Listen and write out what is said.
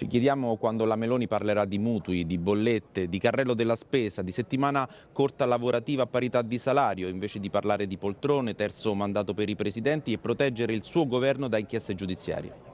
Ci chiediamo quando la Meloni parlerà di mutui, di bollette, di carrello della spesa, di settimana corta lavorativa a parità di salario, invece di parlare di poltrone, terzo mandato per i presidenti e proteggere il suo governo da inchieste giudiziarie.